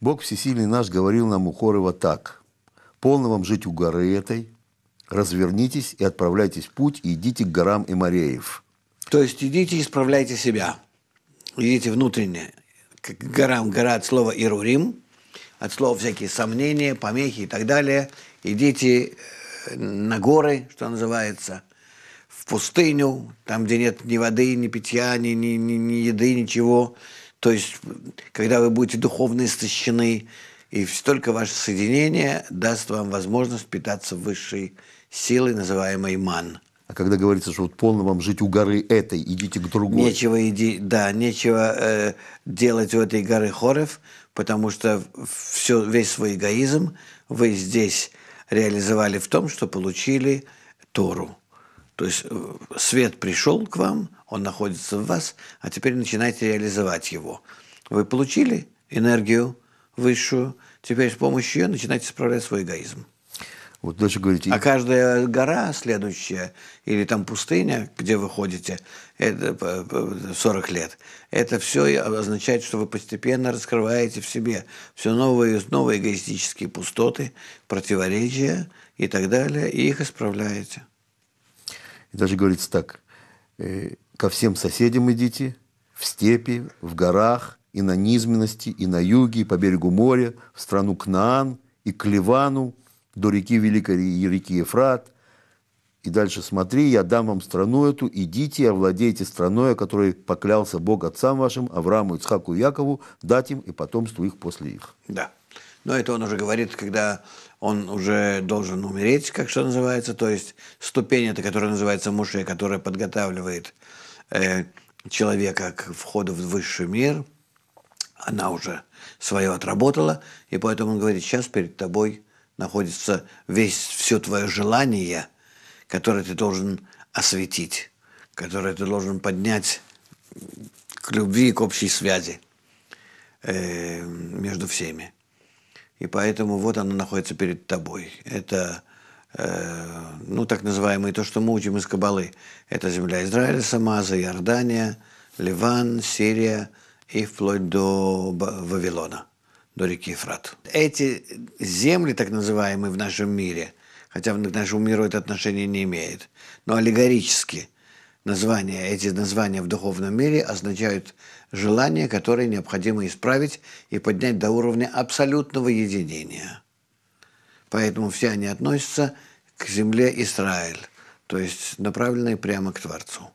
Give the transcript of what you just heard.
Бог всесильный наш говорил нам у Хорова так. «Полно вам жить у горы этой, развернитесь и отправляйтесь в путь, и идите к горам и мореев». То есть идите и исправляйте себя. Идите внутренне к горам. Гора от слова «Ирурим», от слова всякие сомнения, помехи и так далее. Идите э, на горы, что называется, в пустыню, там, где нет ни воды, ни питья, ни, ни, ни, ни еды, ничего – то есть, когда вы будете духовно истощены, и только ваше соединение даст вам возможность питаться высшей силой, называемой ман. А когда говорится, что вот полно вам жить у горы этой, идите к другой. Нечего иди, да, нечего э, делать у этой горы хорев, потому что все, весь свой эгоизм вы здесь реализовали в том, что получили Тору. То есть э, свет пришел к вам, он находится в вас, а теперь начинайте реализовать его. Вы получили энергию высшую, теперь с помощью ее начинайте справлять свой эгоизм. Вот дальше говорите. А каждая гора следующая или там пустыня, где вы ходите, это 40 э, э, лет, это все означает, что вы постепенно раскрываете в себе все новые новые эгоистические пустоты, противоречия и так далее, и их исправляете. И даже говорится так, э, ко всем соседям идите, в степи, в горах, и на низменности, и на юге, и по берегу моря, в страну Кнаан, и к Ливану, до реки Великой реки Ефрат. И дальше смотри, я дам вам страну эту, идите и овладейте страной, о которой поклялся Бог отцам вашим, Аврааму, Ицхаку и Якову, дать им и потомству их после их. Да. Но это он уже говорит, когда он уже должен умереть, как что называется, то есть ступень, это которая называется муше, которая подготавливает э, человека к входу в высший мир, она уже свое отработала, и поэтому он говорит, сейчас перед тобой находится весь, все твое желание, которое ты должен осветить, которое ты должен поднять к любви, к общей связи э, между всеми и поэтому вот оно находится перед тобой. Это, э, ну, так называемое, то, что мы учим из Кабалы. Это земля Израиля, Самаза, Иордания, Ливан, Сирия и вплоть до Вавилона, до реки Ефрат. Эти земли, так называемые, в нашем мире, хотя к нашему миру это отношение не имеет, но аллегорически – названия, эти названия в духовном мире означают желания, которые необходимо исправить и поднять до уровня абсолютного единения. Поэтому все они относятся к земле Израиль, то есть направленные прямо к Творцу.